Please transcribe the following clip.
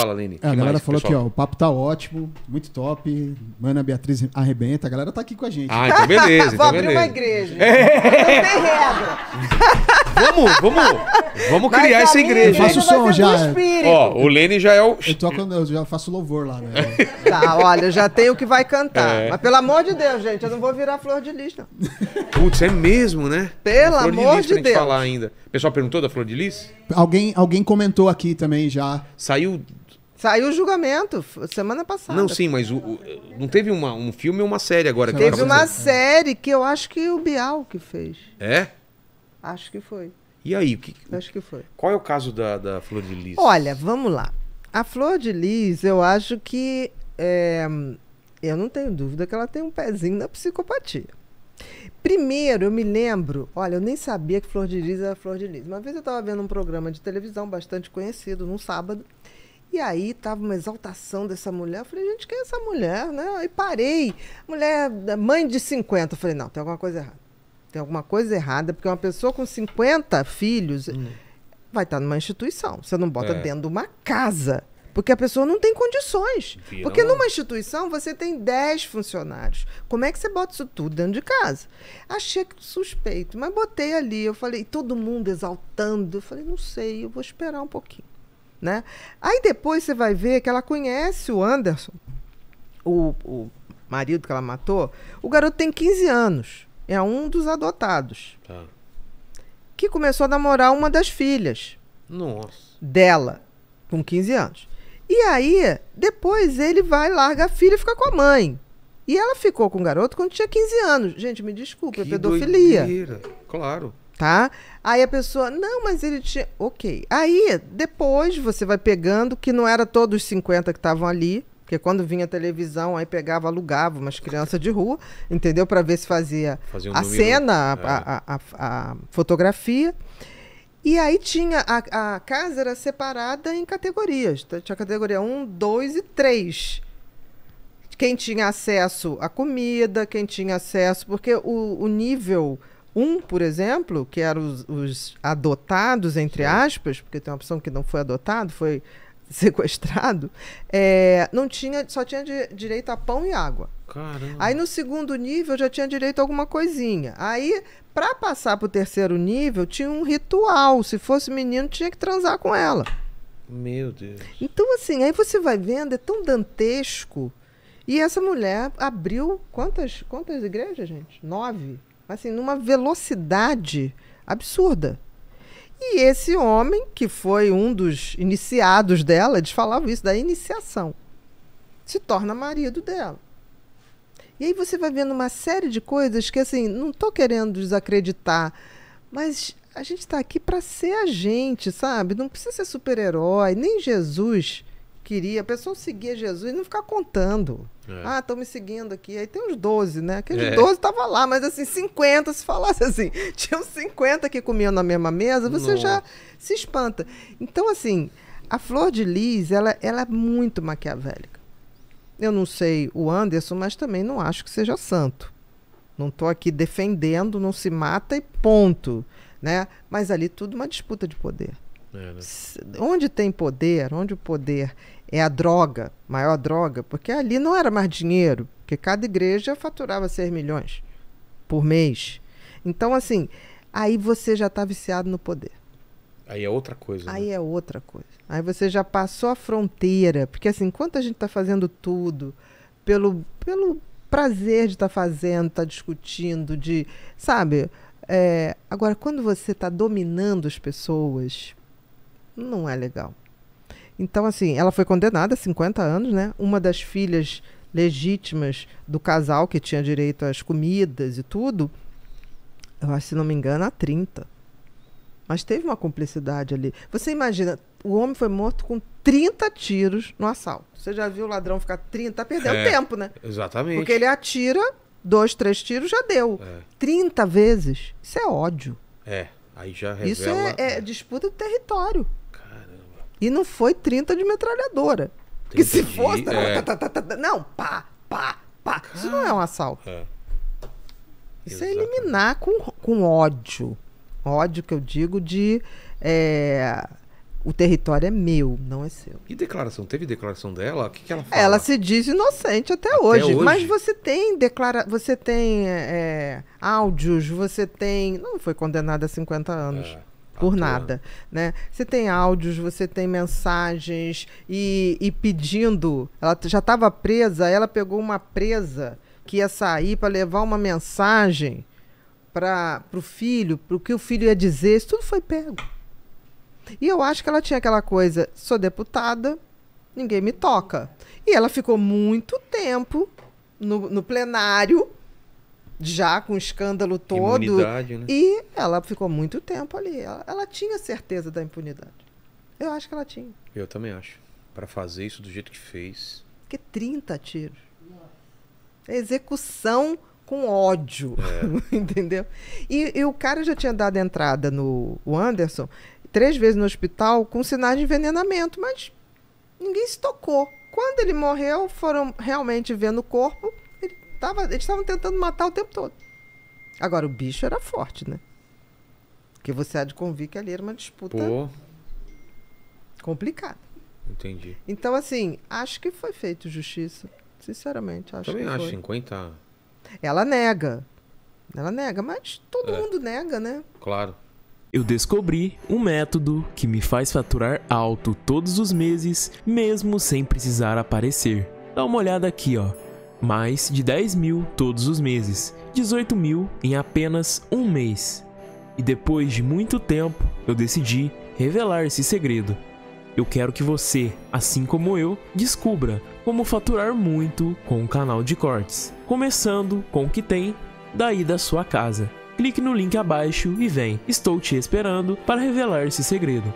Fala, Lene. Ah, a galera mais, falou pessoal? aqui, ó, o papo tá ótimo, muito top. Mana Beatriz arrebenta, a galera tá aqui com a gente. Ah, então beleza. Então Vou abrir beleza. É. uma igreja. É. Não tem regra. Vamos, vamos, vamos criar Mas, essa igreja. Eu faço o som já. Ó, o Lene já é o. Eu toco, eu já faço louvor lá, né? tá, olha, já tem o que vai cantar. É. Mas pelo amor de Deus, gente, eu não vou virar flor de lis, não. Putz, é mesmo, né? Pelo flor amor de, lis de pra Deus. falar ainda. O pessoal perguntou da flor de lis? Alguém, alguém comentou aqui também já. Saiu Saiu o julgamento semana passada. Não, sim, mas o, o não teve uma, um filme ou uma série agora? Teve uma série que eu acho que o Bial que fez. É? Acho que foi. E aí? que, acho que foi. Qual é o caso da, da Flor de Lis? Olha, vamos lá. A Flor de Lis, eu acho que... É, eu não tenho dúvida que ela tem um pezinho na psicopatia. Primeiro, eu me lembro, olha, eu nem sabia que Flor de Lis era Flor de Lis. Uma vez eu estava vendo um programa de televisão bastante conhecido, num sábado, e aí tava uma exaltação dessa mulher. Eu falei, gente, quem é essa mulher? Né? Aí parei. Mulher, mãe de 50. Eu falei, não, tem alguma coisa errada. Tem alguma coisa errada, porque uma pessoa com 50 filhos hum. vai estar numa instituição. Você não bota é. dentro de uma casa. Porque a pessoa não tem condições. Viram. Porque numa instituição você tem 10 funcionários. Como é que você bota isso tudo dentro de casa? Achei suspeito, mas botei ali. Eu falei, todo mundo exaltando. Eu falei, não sei, eu vou esperar um pouquinho né? Aí depois você vai ver que ela conhece o Anderson, o, o marido que ela matou. O garoto tem 15 anos, é um dos adotados. Tá. Que começou a namorar uma das filhas. Nossa. Dela, com 15 anos. E aí, depois ele vai, larga a filha e fica com a mãe. E ela ficou com o garoto quando tinha 15 anos. Gente, me desculpa, é que é pedofilia. Doideira. Claro tá? Aí a pessoa, não, mas ele tinha. Ok. Aí, depois você vai pegando, que não era todos os 50 que estavam ali, porque quando vinha televisão, aí pegava, alugava umas crianças de rua, entendeu? Para ver se fazia, fazia um a número, cena, é. a, a, a, a, fotografia. E aí tinha. A, casa era separada em categorias. Então, tinha tinha categoria 1, 2 e 3 quem tinha acesso à comida, quem tinha acesso, porque o, o nível um, por exemplo, que eram os, os, adotados, entre aspas, porque tem uma opção que não foi adotado, foi sequestrado, é, não tinha, só tinha de, direito a pão e água. Caramba. Aí no segundo nível já tinha direito a alguma coisinha. Aí, para passar para o terceiro nível, tinha um ritual. Se fosse menino, tinha que transar com ela. Meu Deus. Então, assim, aí você vai vendo, é tão dantesco. E essa mulher abriu quantas, quantas igrejas, gente? Nove assim, numa velocidade absurda. E esse homem, que foi um dos iniciados dela, eles falavam isso, da iniciação, se torna marido dela. E aí você vai vendo uma série de coisas que, assim, não estou querendo desacreditar, mas a gente está aqui para ser a gente, sabe? Não precisa ser super-herói, nem Jesus queria. A pessoa seguia Jesus e não ficar contando. É. Ah, estão me seguindo aqui. Aí tem uns 12, né? Aqueles é. 12 estavam lá, mas assim, 50, se falasse assim, tinham 50 que comiam na mesma mesa, você já se espanta. Então, assim, a Flor de Lis, ela, ela é muito maquiavélica. Eu não sei o Anderson, mas também não acho que seja santo. Não estou aqui defendendo, não se mata e ponto. Né? Mas ali tudo uma disputa de poder. É, né? Onde tem poder, onde o poder é a droga, maior droga, porque ali não era mais dinheiro, porque cada igreja faturava 6 milhões por mês. Então, assim, aí você já está viciado no poder. Aí é outra coisa. Né? Aí né? é outra coisa. Aí você já passou a fronteira. Porque assim, enquanto a gente está fazendo tudo pelo, pelo prazer de estar tá fazendo, estar tá discutindo, de. Sabe? É, agora, quando você está dominando as pessoas não é legal. Então, assim, ela foi condenada a 50 anos, né? Uma das filhas legítimas do casal, que tinha direito às comidas e tudo, eu acho, se não me engano, a 30. Mas teve uma cumplicidade ali. Você imagina, o homem foi morto com 30 tiros no assalto. Você já viu o ladrão ficar 30? Tá perdendo é, tempo, né? Exatamente. Porque ele atira, dois, três tiros, já deu. É. 30 vezes. Isso é ódio. É, aí já revela... Isso é, é, é. disputa de território. E não foi 30 de metralhadora. Que se fosse. Tá, tá, é. Tá, tá, tá, tá, não, pá, pá, pá. Isso não é um assalto. É. Isso é eliminar com, com ódio. Ódio que eu digo de. É, o território é meu, não é seu. E declaração? Teve declaração dela? O que, que ela fala? Ela se diz inocente até, até hoje, hoje, Mas você tem declara... você tem é, áudios, você tem. Não foi condenada a 50 anos. É por é. nada, né? Você tem áudios, você tem mensagens e, e pedindo. Ela já estava presa, ela pegou uma presa que ia sair para levar uma mensagem para o filho, para o que o filho ia dizer. Isso tudo foi pego. E eu acho que ela tinha aquela coisa: sou deputada, ninguém me toca. E ela ficou muito tempo no, no plenário já com o escândalo todo. né? E ela ficou muito tempo ali. Ela, ela, tinha certeza da impunidade. Eu acho que ela tinha. Eu também acho. Para fazer isso do jeito que fez. Porque 30 tiros. É execução com ódio. É. entendeu? E, e, o cara já tinha dado entrada no Anderson três vezes no hospital com sinais de envenenamento, mas ninguém se tocou. Quando ele morreu, foram realmente vendo o corpo Tava, eles estavam tentando matar o tempo todo. Agora, o bicho era forte, né? Porque você há de convir que ali era uma disputa Pô. complicada. Entendi. Então, assim, acho que foi feito justiça. Sinceramente, acho Também que acho, foi. 50. Ela nega. Ela nega, mas todo é. mundo nega, né? Claro. Eu descobri um método que me faz faturar alto todos os meses, mesmo sem precisar aparecer. Dá uma olhada aqui, ó mais de 10 mil todos os meses, 18 mil em apenas um mês. E depois de muito tempo, eu decidi revelar esse segredo. Eu quero que você, assim como eu, descubra como faturar muito com o canal de cortes, começando com o que tem daí da sua casa. Clique no link abaixo e vem, estou te esperando para revelar esse segredo.